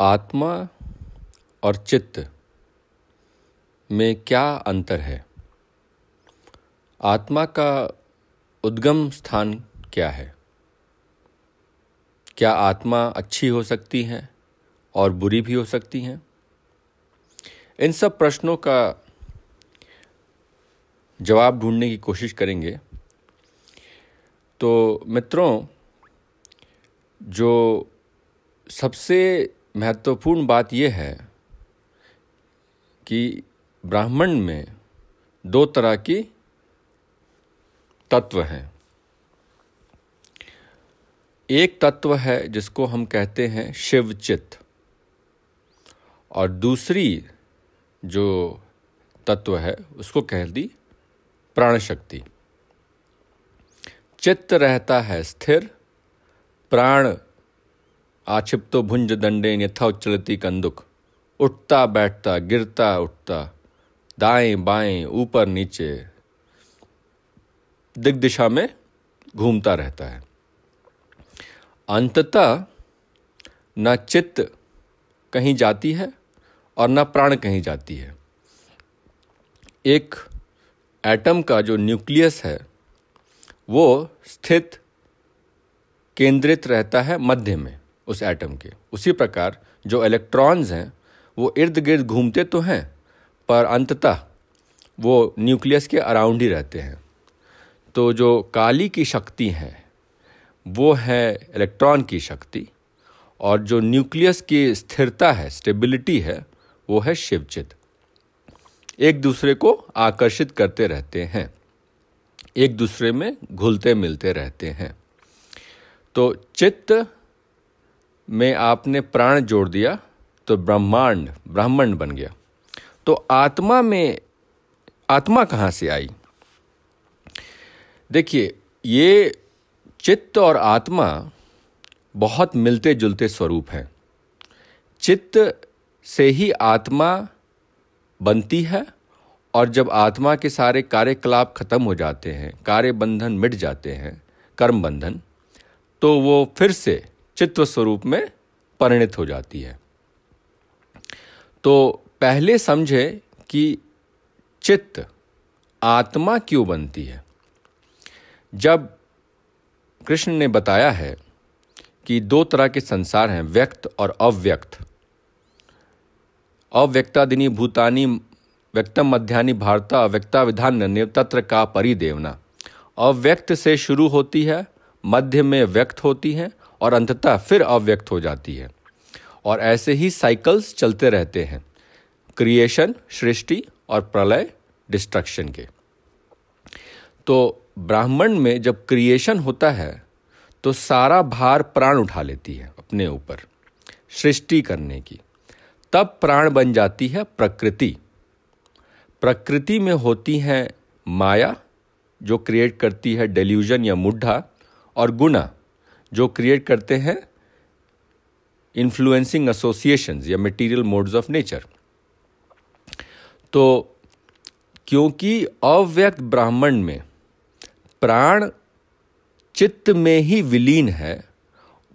आत्मा और चित्त में क्या अंतर है आत्मा का उद्गम स्थान क्या है क्या आत्मा अच्छी हो सकती है और बुरी भी हो सकती हैं इन सब प्रश्नों का जवाब ढूंढने की कोशिश करेंगे तो मित्रों जो सबसे महत्वपूर्ण बात यह है कि ब्राह्मण में दो तरह की तत्व हैं एक तत्व है जिसको हम कहते हैं शिवचित और दूसरी जो तत्व है उसको कह दी प्राण शक्ति चित्त रहता है स्थिर प्राण आक्षिप्तो भुंज दंडे यथा उच्चलती कंदुक उठता बैठता गिरता उठता दाएं बाएं ऊपर नीचे दिग्दिशा में घूमता रहता है अंततः न चित्त कहीं जाती है और न प्राण कहीं जाती है एक एटम का जो न्यूक्लियस है वो स्थित केंद्रित रहता है मध्य में उस एटम के उसी प्रकार जो इलेक्ट्रॉन्स हैं वो इर्द गिर्द घूमते तो हैं पर अंततः वो न्यूक्लियस के अराउंड ही रहते हैं तो जो काली की शक्ति है वो है इलेक्ट्रॉन की शक्ति और जो न्यूक्लियस की स्थिरता है स्टेबिलिटी है वो है शिवचित एक दूसरे को आकर्षित करते रहते हैं एक दूसरे में घुलते मिलते रहते हैं तो चित्त में आपने प्राण जोड़ दिया तो ब्रह्मांड ब्रह्मांड बन गया तो आत्मा में आत्मा कहाँ से आई देखिए ये चित्त और आत्मा बहुत मिलते जुलते स्वरूप हैं चित्त से ही आत्मा बनती है और जब आत्मा के सारे कार्यकलाप खत्म हो जाते हैं कार्य बंधन मिट जाते हैं कर्म बंधन तो वो फिर से चित्व स्वरूप में परिणित हो जाती है तो पहले समझे कि चित्त आत्मा क्यों बनती है जब कृष्ण ने बताया है कि दो तरह के संसार हैं व्यक्त और अव्यक्त अव्यक्तादिनी भूतानी व्यक्तम मध्यानी भारत अव्यक्ता विधान तत्र का परिदेवना अव्यक्त से शुरू होती है मध्य में व्यक्त होती हैं और अंततः फिर अव्यक्त हो जाती है और ऐसे ही साइकल्स चलते रहते हैं क्रिएशन सृष्टि और प्रलय डिस्ट्रक्शन के तो ब्राह्मण में जब क्रिएशन होता है तो सारा भार प्राण उठा लेती है अपने ऊपर सृष्टि करने की तब प्राण बन जाती है प्रकृति प्रकृति में होती हैं माया जो क्रिएट करती है डेल्यूजन या मुड्ढा और गुना जो क्रिएट करते हैं इन्फ्लुएंसिंग एसोसिएशंस या मटेरियल मोड्स ऑफ नेचर तो क्योंकि अव्यक्त ब्राह्मण में प्राण चित्त में ही विलीन है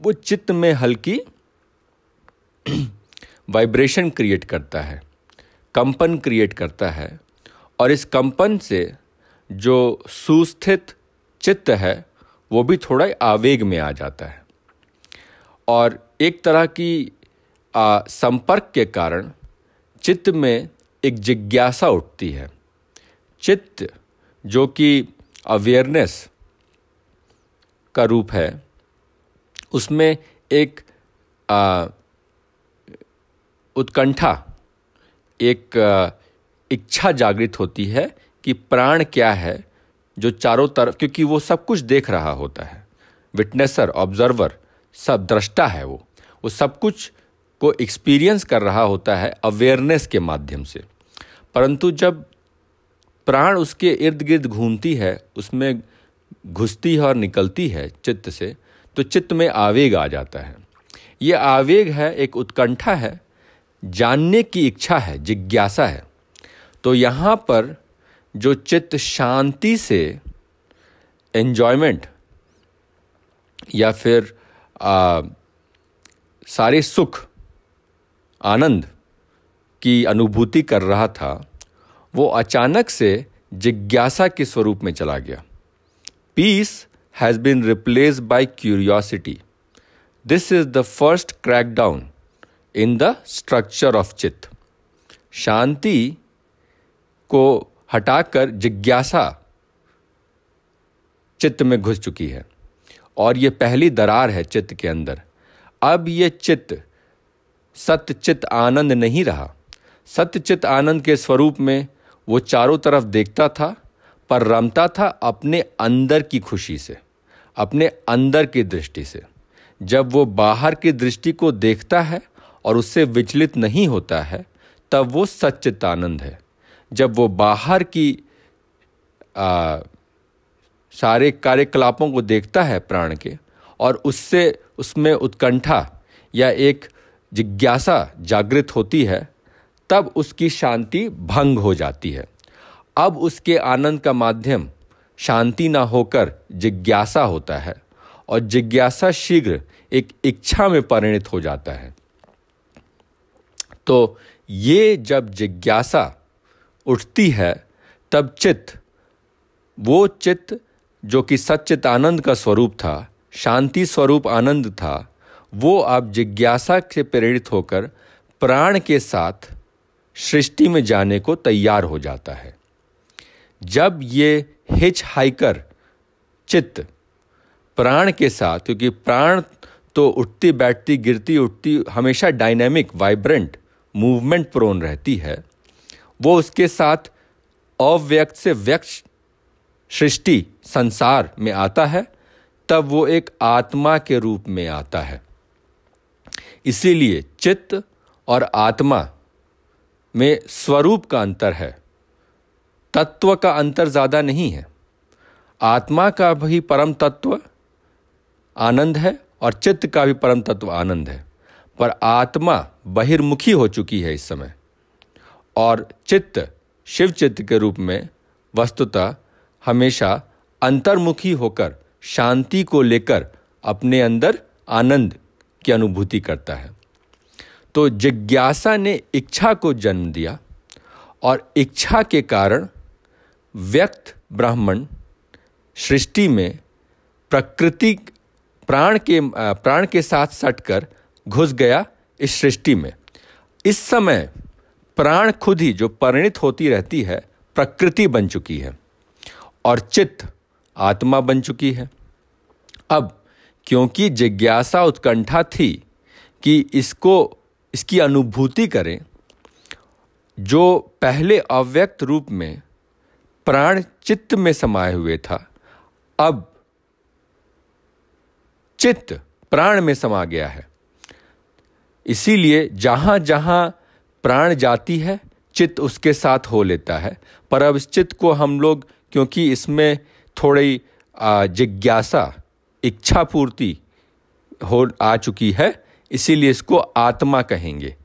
वो चित्त में हल्की वाइब्रेशन क्रिएट करता है कंपन क्रिएट करता है और इस कंपन से जो सुस्थित चित्त है वो भी थोड़ा आवेग में आ जाता है और एक तरह की आ, संपर्क के कारण चित्त में एक जिज्ञासा उठती है चित्त जो कि अवेयरनेस का रूप है उसमें एक उत्कंठा एक इच्छा जागृत होती है कि प्राण क्या है जो चारों तरफ क्योंकि वो सब कुछ देख रहा होता है विटनेसर ऑब्जर्वर सब दृष्टा है वो वो सब कुछ को एक्सपीरियंस कर रहा होता है अवेयरनेस के माध्यम से परंतु जब प्राण उसके इर्द गिर्द घूमती है उसमें घुसती है और निकलती है चित्त से तो चित्त में आवेग आ जाता है ये आवेग है एक उत्कंठा है जानने की इच्छा है जिज्ञासा है तो यहाँ पर जो चित्त शांति से एन्जॉयमेंट या फिर आ, सारे सुख आनंद की अनुभूति कर रहा था वो अचानक से जिज्ञासा के स्वरूप में चला गया peace has been replace by curiosity this is the first crackdown in the structure of चित्त शांति को हटाकर जिज्ञासा चित्त में घुस चुकी है और यह पहली दरार है चित्त के अंदर अब यह चित्त सत्य चित्त आनंद नहीं रहा सत्य चित्त आनंद के स्वरूप में वो चारों तरफ देखता था पर रमता था अपने अंदर की खुशी से अपने अंदर की दृष्टि से जब वो बाहर की दृष्टि को देखता है और उससे विचलित नहीं होता है तब वो सच्चित आनंद है जब वो बाहर की आ, सारे कार्यकलापों को देखता है प्राण के और उससे उसमें उत्कंठा या एक जिज्ञासा जागृत होती है तब उसकी शांति भंग हो जाती है अब उसके आनंद का माध्यम शांति ना होकर जिज्ञासा होता है और जिज्ञासा शीघ्र एक इच्छा में परिणित हो जाता है तो ये जब जिज्ञासा उठती है तब चित्त वो चित्त जो कि सच्चित आनंद का स्वरूप था शांति स्वरूप आनंद था वो अब जिज्ञासा से प्रेरित होकर प्राण के साथ सृष्टि में जाने को तैयार हो जाता है जब ये हिच हाइकर चित्त प्राण के साथ क्योंकि प्राण तो उठती बैठती गिरती उठती हमेशा डायनेमिक वाइब्रेंट मूवमेंट प्रोन रहती है वो उसके साथ अव्यक्त से व्यक्त सृष्टि संसार में आता है तब वो एक आत्मा के रूप में आता है इसीलिए चित्त और आत्मा में स्वरूप का अंतर है तत्व का अंतर ज़्यादा नहीं है आत्मा का भी परम तत्व आनंद है और चित्त का भी परम तत्व आनंद है पर आत्मा बहिर्मुखी हो चुकी है इस समय और चित्त शिव चित्त के रूप में वस्तुतः हमेशा अंतर्मुखी होकर शांति को लेकर अपने अंदर आनंद की अनुभूति करता है तो जिज्ञासा ने इच्छा को जन्म दिया और इच्छा के कारण व्यक्त ब्राह्मण सृष्टि में प्रकृति प्राण के प्राण के साथ सटकर घुस गया इस सृष्टि में इस समय प्राण खुद ही जो परिणित होती रहती है प्रकृति बन चुकी है और चित्त आत्मा बन चुकी है अब क्योंकि जिज्ञासा उत्कंठा थी कि इसको इसकी अनुभूति करें जो पहले अव्यक्त रूप में प्राण चित्त में समाये हुए था अब चित्त प्राण में समा गया है इसीलिए जहां जहाँ प्राण जाती है चित्त उसके साथ हो लेता है पर अब इस चित्त को हम लोग क्योंकि इसमें थोड़ी जिज्ञासा इच्छा पूर्ति हो आ चुकी है इसीलिए इसको आत्मा कहेंगे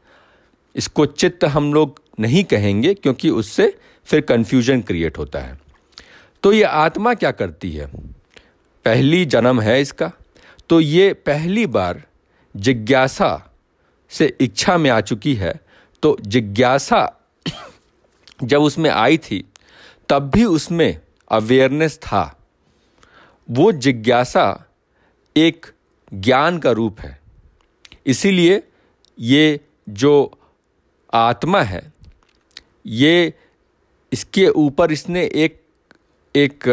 इसको चित्त हम लोग नहीं कहेंगे क्योंकि उससे फिर कन्फ्यूजन क्रिएट होता है तो ये आत्मा क्या करती है पहली जन्म है इसका तो ये पहली बार जिज्ञासा से इच्छा में आ चुकी है तो जिज्ञासा जब उसमें आई थी तब भी उसमें अवेयरनेस था वो जिज्ञासा एक ज्ञान का रूप है इसीलिए ये जो आत्मा है ये इसके ऊपर इसने एक एक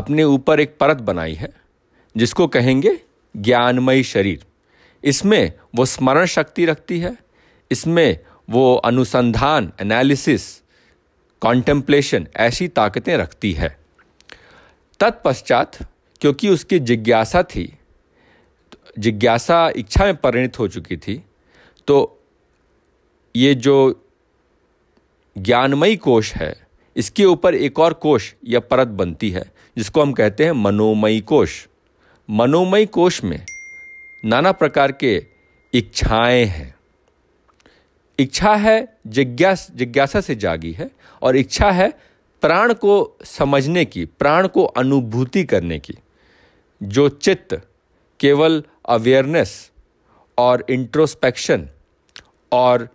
अपने ऊपर एक परत बनाई है जिसको कहेंगे ज्ञानमयी शरीर इसमें वो स्मरण शक्ति रखती है इसमें वो अनुसंधान एनालिसिस कॉन्टेम्पलेशन ऐसी ताकतें रखती है तत्पश्चात क्योंकि उसकी जिज्ञासा थी जिज्ञासा इच्छा में परिणित हो चुकी थी तो ये जो ज्ञानमयी कोश है इसके ऊपर एक और कोश या परत बनती है जिसको हम कहते हैं मनोमयी कोश मनोमयी कोश में नाना प्रकार के इच्छाएं हैं इच्छा है जिज्ञास जिज्ञासा से जागी है और इच्छा है प्राण को समझने की प्राण को अनुभूति करने की जो चित्त केवल अवेयरनेस और इंट्रोस्पेक्शन और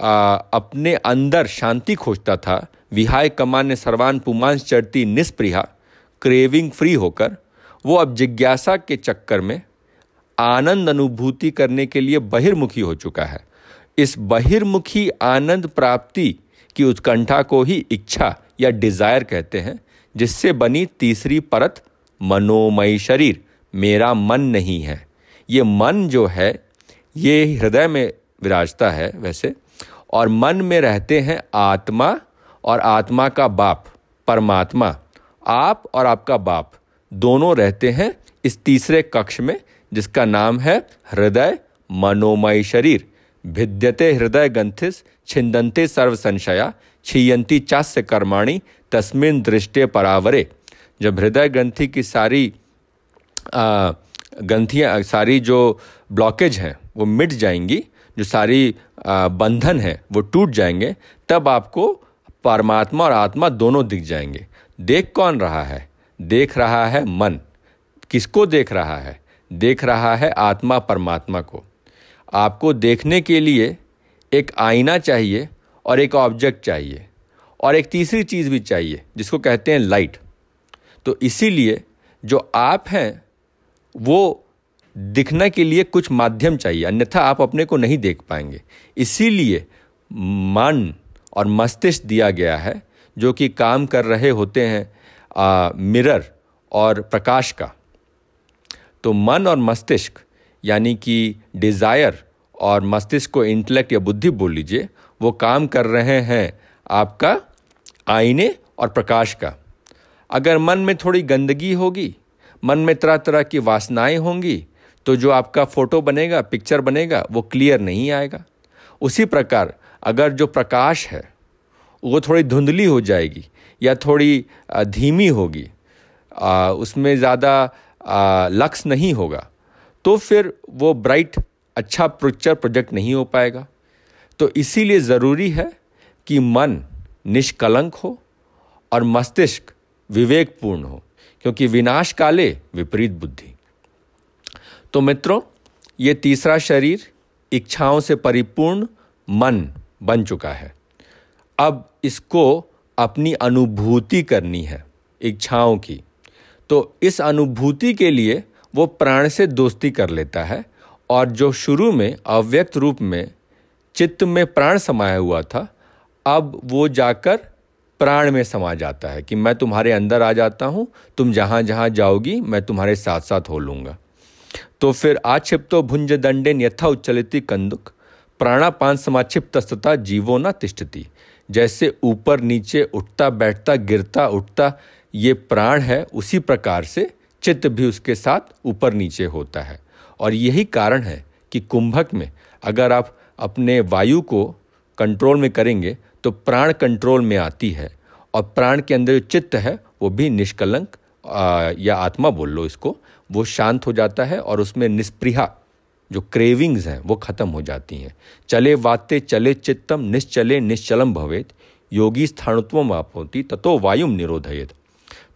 आ, अपने अंदर शांति खोजता था विहाय कमान्य सर्वान पुमांस चढ़ती निष्प्रिया क्रेविंग फ्री होकर वो अब जिज्ञासा के चक्कर में आनंद अनुभूति करने के लिए बहिर्मुखी हो चुका है इस बहिर्मुखी आनंद प्राप्ति की उत्कंठा को ही इच्छा या डिज़ायर कहते हैं जिससे बनी तीसरी परत मनोमय शरीर मेरा मन नहीं है ये मन जो है ये हृदय में विराजता है वैसे और मन में रहते हैं आत्मा और आत्मा का बाप परमात्मा आप और आपका बाप दोनों रहते हैं इस तीसरे कक्ष में जिसका नाम है हृदय मनोमय शरीर भिद्यते हृदय गंथिस छिंदते सर्व संशया छीयंती चास्य कर्माणी तस्मिन दृष्टि परावरे जब हृदय ग्रंथि की सारी ग्रंथियाँ सारी जो ब्लॉकेज हैं वो मिट जाएंगी जो सारी आ, बंधन है वो टूट जाएंगे तब आपको परमात्मा और आत्मा दोनों दिख जाएंगे देख कौन रहा है देख रहा है मन किसको देख रहा है देख रहा है आत्मा परमात्मा को आपको देखने के लिए एक आईना चाहिए और एक ऑब्जेक्ट चाहिए और एक तीसरी चीज़ भी चाहिए जिसको कहते हैं लाइट तो इसीलिए जो आप हैं वो दिखने के लिए कुछ माध्यम चाहिए अन्यथा आप अपने को नहीं देख पाएंगे इसीलिए मन और मस्तिष्क दिया गया है जो कि काम कर रहे होते हैं आ, मिरर और प्रकाश का तो मन और मस्तिष्क यानी कि डिज़ायर और मस्तिष्क को इंटेलेक्ट या बुद्धि बोल लीजिए वो काम कर रहे हैं आपका आईने और प्रकाश का अगर मन में थोड़ी गंदगी होगी मन में तरह तरह की वासनाएं होंगी तो जो आपका फ़ोटो बनेगा पिक्चर बनेगा वो क्लियर नहीं आएगा उसी प्रकार अगर जो प्रकाश है वो थोड़ी धुंधली हो जाएगी या थोड़ी धीमी होगी उसमें ज़्यादा लक्स नहीं होगा तो फिर वो ब्राइट अच्छा पिक्चर प्रोजेक्ट नहीं हो पाएगा तो इसीलिए ज़रूरी है कि मन निष्कलंक हो और मस्तिष्क विवेकपूर्ण हो क्योंकि विनाश काले विपरीत बुद्धि तो मित्रों ये तीसरा शरीर इच्छाओं से परिपूर्ण मन बन चुका है अब इसको अपनी अनुभूति करनी है इच्छाओं की तो इस अनुभूति के लिए वो प्राण से दोस्ती कर लेता है और जो शुरू में अव्यक्त रूप में चित्त में प्राण समाया हुआ था अब वो जाकर प्राण में समा जाता है कि मैं तुम्हारे अंदर आ जाता हूँ तुम जहाँ जहाँ जाओगी मैं तुम्हारे साथ साथ हो लूँगा तो फिर आक्षिप्तो भुंज दंडेन यथा उच्चलिति कंदुक प्राणापान समाक्षिप्तस्तता जीवो न तिष्ठति जैसे ऊपर नीचे उठता बैठता गिरता उठता ये प्राण है उसी प्रकार से चित्त भी उसके साथ ऊपर नीचे होता है और यही कारण है कि कुंभक में अगर आप अपने वायु को कंट्रोल में करेंगे तो प्राण कंट्रोल में आती है और प्राण के अंदर जो चित्त है वो भी निष्कलंक या आत्मा बोल लो इसको वो शांत हो जाता है और उसमें निष्प्रिया जो क्रेविंग्स हैं वो खत्म हो जाती हैं चले वाते चले चित्तम निश्चले निश्चलम भवेत योगी स्थानुत्व आप होती ततो वायुम निरोधयत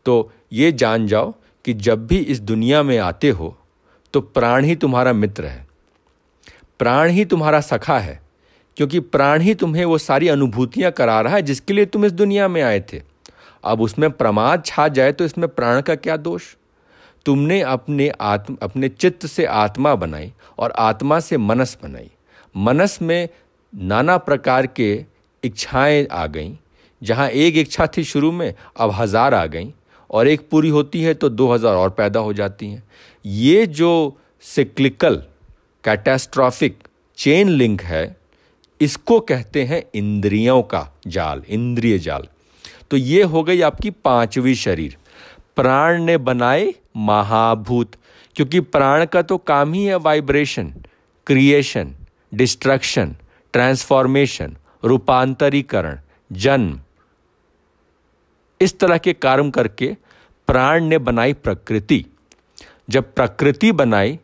तो ये जान जाओ कि जब भी इस दुनिया में आते हो तो प्राण ही तुम्हारा मित्र है प्राण ही तुम्हारा सखा है क्योंकि प्राण ही तुम्हें वो सारी अनुभूतियाँ करा रहा है जिसके लिए तुम इस दुनिया में आए थे अब उसमें प्रमाद छा जाए तो इसमें प्राण का क्या दोष तुमने अपने आत्म अपने चित्त से आत्मा बनाई और आत्मा से मनस बनाई मनस में नाना प्रकार के इच्छाएं आ गईं जहाँ एक इच्छा थी शुरू में अब हज़ार आ गईं और एक पूरी होती है तो 2000 और पैदा हो जाती हैं ये जो सिक्लिकल कैटास्ट्रॉफिक चेन लिंक है इसको कहते हैं इंद्रियों का जाल इंद्रिय जाल तो ये हो गई आपकी पांचवी शरीर प्राण ने बनाए महाभूत क्योंकि प्राण का तो काम ही है वाइब्रेशन क्रिएशन डिस्ट्रक्शन ट्रांसफॉर्मेशन रूपांतरीकरण जन्म इस तरह के कर्म करके प्राण ने बनाई प्रकृति जब प्रकृति बनाई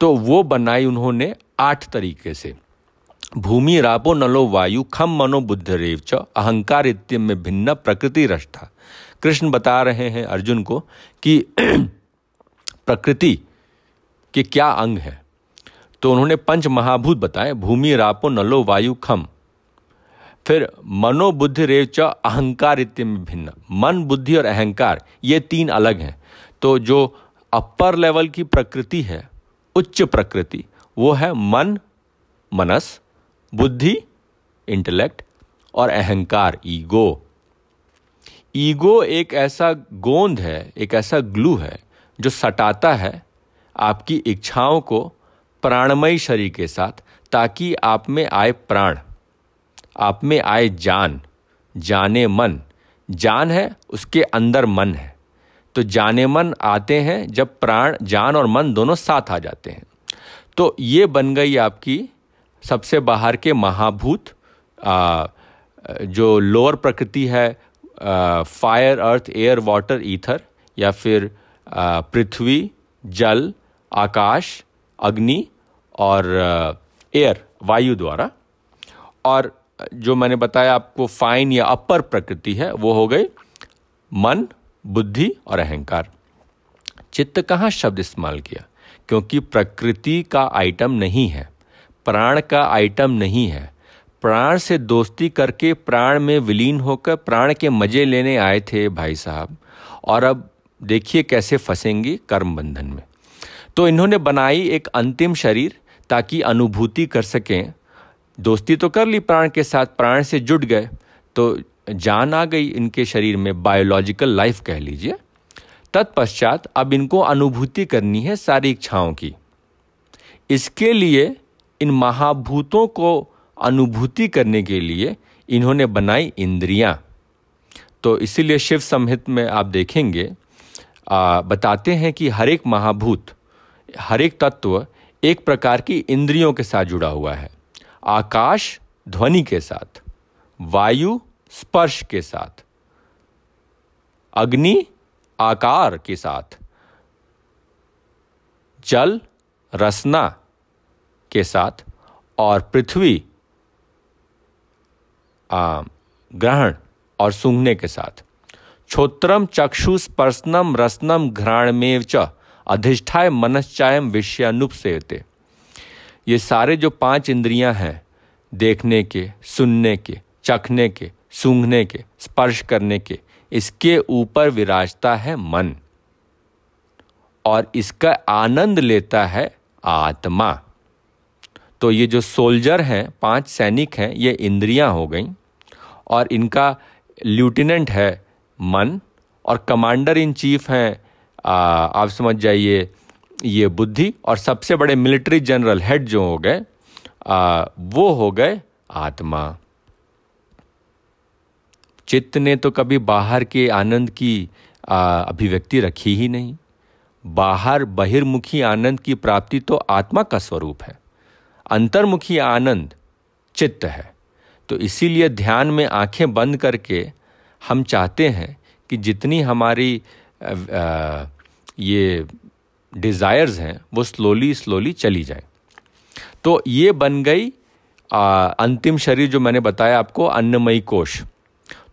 तो वो बनाई उन्होंने आठ तरीके से भूमि रापो नलो वायु खम मनो बुद्ध रेव च अहंकार इत्यम में भिन्न प्रकृति रष्टा कृष्ण बता रहे हैं अर्जुन को कि प्रकृति के क्या अंग है तो उन्होंने पंच महाभूत बताए भूमि रापो नलो वायु खम फिर मनोबुद्धि रेव च अहंकार इतम भिन्न मन बुद्धि और अहंकार ये तीन अलग हैं तो जो अपर लेवल की प्रकृति है उच्च प्रकृति वो है मन मनस बुद्धि इंटेलेक्ट और अहंकार ईगो ईगो एक ऐसा गोंद है एक ऐसा ग्लू है जो सटाता है आपकी इच्छाओं को प्राणमयी शरीर के साथ ताकि आप में आए प्राण आप में आए जान जाने मन जान है उसके अंदर मन है तो जाने मन आते हैं जब प्राण जान और मन दोनों साथ आ जाते हैं तो ये बन गई आपकी सबसे बाहर के महाभूत आ, जो लोअर प्रकृति है fire earth air water ether या फिर पृथ्वी जल आकाश अग्नि और एयर वायु द्वारा और जो मैंने बताया आपको फाइन या अपर प्रकृति है वो हो गई मन बुद्धि और अहंकार चित्त कहाँ शब्द इस्तेमाल किया क्योंकि प्रकृति का आइटम नहीं है प्राण का आइटम नहीं है प्राण से दोस्ती करके प्राण में विलीन होकर प्राण के मजे लेने आए थे भाई साहब और अब देखिए कैसे फंसेंगे कर्म बंधन में तो इन्होंने बनाई एक अंतिम शरीर ताकि अनुभूति कर सकें दोस्ती तो कर ली प्राण के साथ प्राण से जुट गए तो जान आ गई इनके शरीर में बायोलॉजिकल लाइफ कह लीजिए तत्पश्चात अब इनको अनुभूति करनी है सारी इच्छाओं की इसके लिए इन महाभूतों को अनुभूति करने के लिए इन्होंने बनाई इंद्रियां तो इसीलिए शिव संहित में आप देखेंगे आ, बताते हैं कि हर एक महाभूत हर एक तत्व एक प्रकार की इंद्रियों के साथ जुड़ा हुआ है आकाश ध्वनि के साथ वायु स्पर्श के साथ अग्नि आकार के साथ जल रसना के साथ और पृथ्वी ग्रहण और सूंघने के साथ छोत्रम चक्षु स्पर्शनम रसनम घ्राणमेव च अधिष्ठाय मनश्चायम विषयानुप सेते ये सारे जो पांच इंद्रियां हैं देखने के सुनने के चखने के सूंघने के स्पर्श करने के इसके ऊपर विराजता है मन और इसका आनंद लेता है आत्मा तो ये जो सोल्जर हैं पांच सैनिक हैं ये इंद्रियां हो गई और इनका लेफ्टिनेंट है मन और कमांडर इन चीफ हैं आप समझ जाइए ये बुद्धि और सबसे बड़े मिलिट्री जनरल हेड जो हो गए वो हो गए आत्मा चित्त ने तो कभी बाहर के आनंद की अभिव्यक्ति रखी ही नहीं बाहर बहिर्मुखी आनंद की प्राप्ति तो आत्मा का स्वरूप है अंतर्मुखी आनंद चित्त है तो इसीलिए ध्यान में आंखें बंद करके हम चाहते हैं कि जितनी हमारी आ, ये डिज़ायर्स हैं वो स्लोली स्लोली चली जाए तो ये बन गई आ, अंतिम शरीर जो मैंने बताया आपको अन्नमयी कोश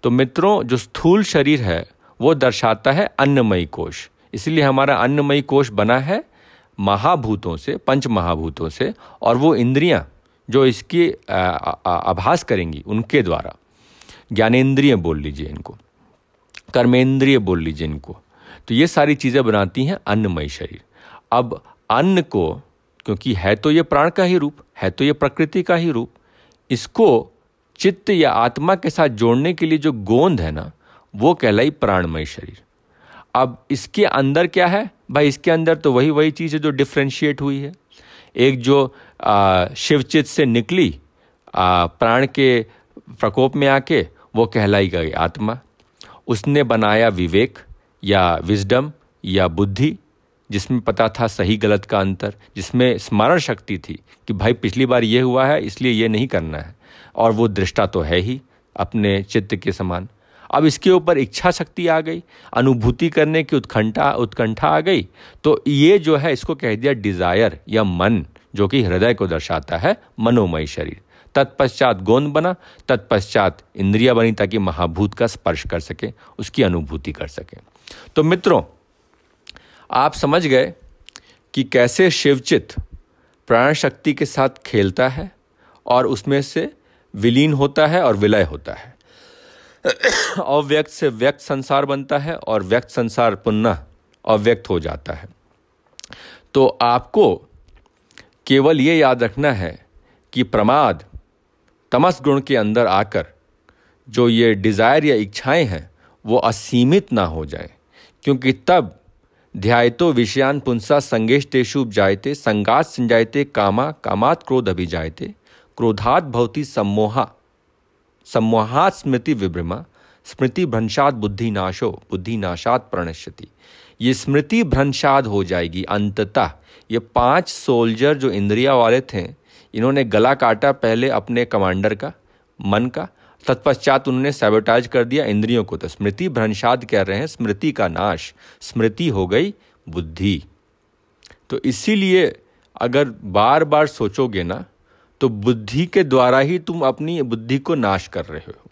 तो मित्रों जो स्थूल शरीर है वो दर्शाता है अन्नमयी कोश इसलिए हमारा अन्नमयी कोश बना है महाभूतों से पंच महाभूतों से और वो इंद्रियां जो इसकी आभास करेंगी उनके द्वारा ज्ञानेन्द्रिय बोल लीजिए इनको कर्मेंद्रिय बोल लीजिए इनको तो ये सारी चीज़ें बनाती हैं अन्नमयी शरीर अब अन्न को क्योंकि है तो ये प्राण का ही रूप है तो ये प्रकृति का ही रूप इसको चित्त या आत्मा के साथ जोड़ने के लिए जो गोंद है ना वो कहलाई प्राणमय शरीर अब इसके अंदर क्या है भाई इसके अंदर तो वही वही चीज़ है जो डिफ्रेंशिएट हुई है एक जो शिवचित से निकली आ, प्राण के प्रकोप में आके वो कहलाई गई आत्मा उसने बनाया विवेक या विजडम या बुद्धि जिसमें पता था सही गलत का अंतर जिसमें स्मरण शक्ति थी कि भाई पिछली बार ये हुआ है इसलिए ये नहीं करना है और वो दृष्टा तो है ही अपने चित्त के समान अब इसके ऊपर इच्छा शक्ति आ गई अनुभूति करने की उत्कंठा उत्कंठा आ गई तो ये जो है इसको कह दिया डिज़ायर या मन जो कि हृदय को दर्शाता है मनोमय शरीर तत्पश्चात गोंद बना तत्पश्चात इंद्रिया बनी ताकि महाभूत का स्पर्श कर सके उसकी अनुभूति कर सके तो मित्रों आप समझ गए कि कैसे शिवचित प्राण शक्ति के साथ खेलता है और उसमें से विलीन होता है और विलय होता है अव्यक्त से व्यक्त संसार बनता है और व्यक्त संसार पुनः अव्यक्त हो जाता है तो आपको केवल ये याद रखना है कि प्रमाद तमस गुण के अंदर आकर जो ये डिज़ायर या इच्छाएं हैं वो असीमित ना हो जाए क्योंकि तब ध्यायतो विषयान पुंसा संगेष्टेषु उपजायते संगात संजायते कामा कामात क्रोध अभिजायते क्रोधात भवती सम्मोहा सम्मोहात स्मृति विभ्रमा स्मृति भ्रंशात बुद्धिनाशो बुद्धिनाशात प्रणश्यति ये स्मृति भ्रंशाद हो जाएगी अंततः ये पांच सोल्जर जो इंद्रिया वाले थे इन्होंने गला काटा पहले अपने कमांडर का मन का तत्पश्चात उन्होंने सैबोटाज कर दिया इंद्रियों को तो स्मृति भ्रंशाद कह रहे हैं स्मृति का नाश स्मृति हो गई बुद्धि तो इसीलिए अगर बार बार सोचोगे ना तो बुद्धि के द्वारा ही तुम अपनी बुद्धि को नाश कर रहे हो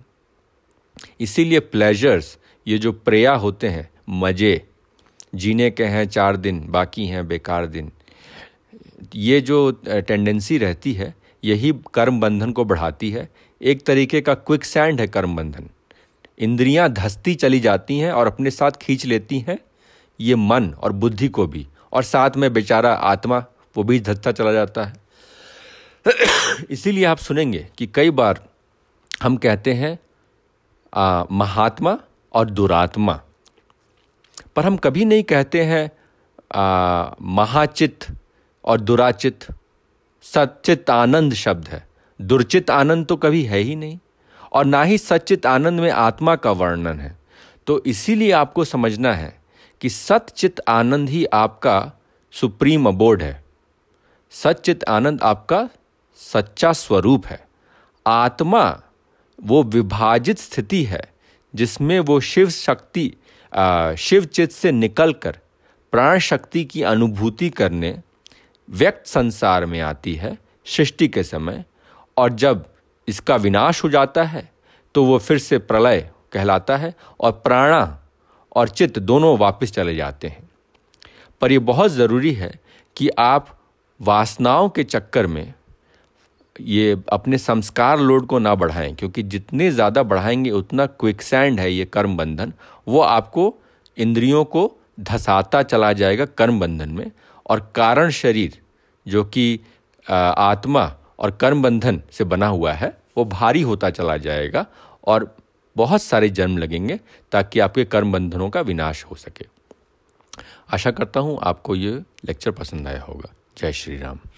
इसीलिए प्लेजर्स ये जो प्रेया होते हैं मज़े जीने के हैं चार दिन बाकी हैं बेकार दिन ये जो टेंडेंसी रहती है यही कर्म बंधन को बढ़ाती है एक तरीके का क्विक सैंड है कर्म बंधन इंद्रियां धसती चली जाती हैं और अपने साथ खींच लेती हैं ये मन और बुद्धि को भी और साथ में बेचारा आत्मा वो भी धसता चला जाता है इसीलिए आप सुनेंगे कि कई बार हम कहते हैं आ, महात्मा और दुरात्मा पर हम कभी नहीं कहते हैं आ, महाचित और दुराचित सचित आनंद शब्द है दुर्चित आनंद तो कभी है ही नहीं और ना ही सच्चित आनंद में आत्मा का वर्णन है तो इसीलिए आपको समझना है कि सतचित आनंद ही आपका सुप्रीम अबोर्ड है सच्चित आनंद आपका सच्चा स्वरूप है आत्मा वो विभाजित स्थिति है जिसमें वो शिव शक्ति शिव चित्त से निकलकर प्राण शक्ति की अनुभूति करने व्यक्त संसार में आती है सृष्टि के समय और जब इसका विनाश हो जाता है तो वो फिर से प्रलय कहलाता है और प्राणा और चित्त दोनों वापस चले जाते हैं पर यह बहुत ज़रूरी है कि आप वासनाओं के चक्कर में ये अपने संस्कार लोड को ना बढ़ाएं क्योंकि जितने ज़्यादा बढ़ाएंगे उतना क्विकसैंड है ये कर्म बंधन वो आपको इंद्रियों को धसाता चला जाएगा कर्म बंधन में और कारण शरीर जो कि आत्मा और कर्म बंधन से बना हुआ है वो भारी होता चला जाएगा और बहुत सारे जन्म लगेंगे ताकि आपके कर्म बंधनों का विनाश हो सके आशा करता हूँ आपको ये लेक्चर पसंद आया होगा जय श्री राम